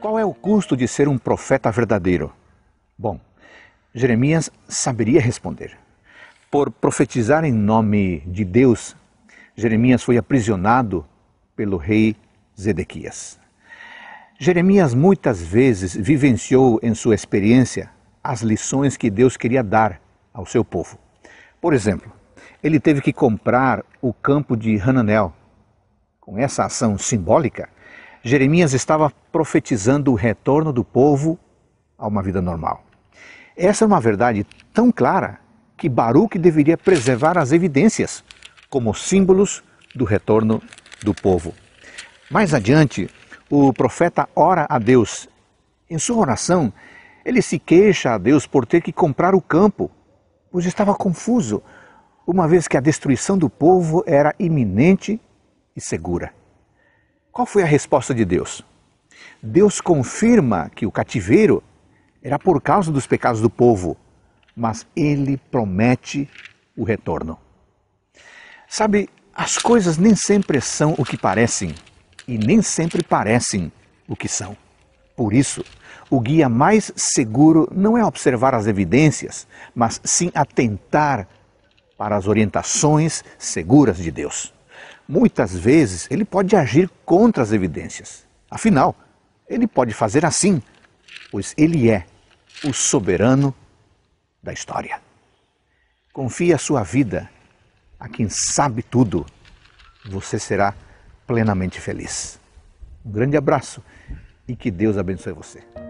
Qual é o custo de ser um profeta verdadeiro? Bom, Jeremias saberia responder. Por profetizar em nome de Deus, Jeremias foi aprisionado pelo rei Zedequias. Jeremias muitas vezes vivenciou em sua experiência as lições que Deus queria dar ao seu povo. Por exemplo, ele teve que comprar o campo de Hananel. Com essa ação simbólica, Jeremias estava profetizando o retorno do povo a uma vida normal. Essa é uma verdade tão clara que Baruque deveria preservar as evidências como símbolos do retorno do povo. Mais adiante, o profeta ora a Deus. Em sua oração, ele se queixa a Deus por ter que comprar o campo, pois estava confuso, uma vez que a destruição do povo era iminente e segura. Qual foi a resposta de Deus? Deus confirma que o cativeiro era por causa dos pecados do povo, mas ele promete o retorno. Sabe, as coisas nem sempre são o que parecem e nem sempre parecem o que são. Por isso, o guia mais seguro não é observar as evidências, mas sim atentar para as orientações seguras de Deus muitas vezes ele pode agir contra as evidências. Afinal, ele pode fazer assim, pois ele é o soberano da história. Confie a sua vida a quem sabe tudo. Você será plenamente feliz. Um grande abraço e que Deus abençoe você.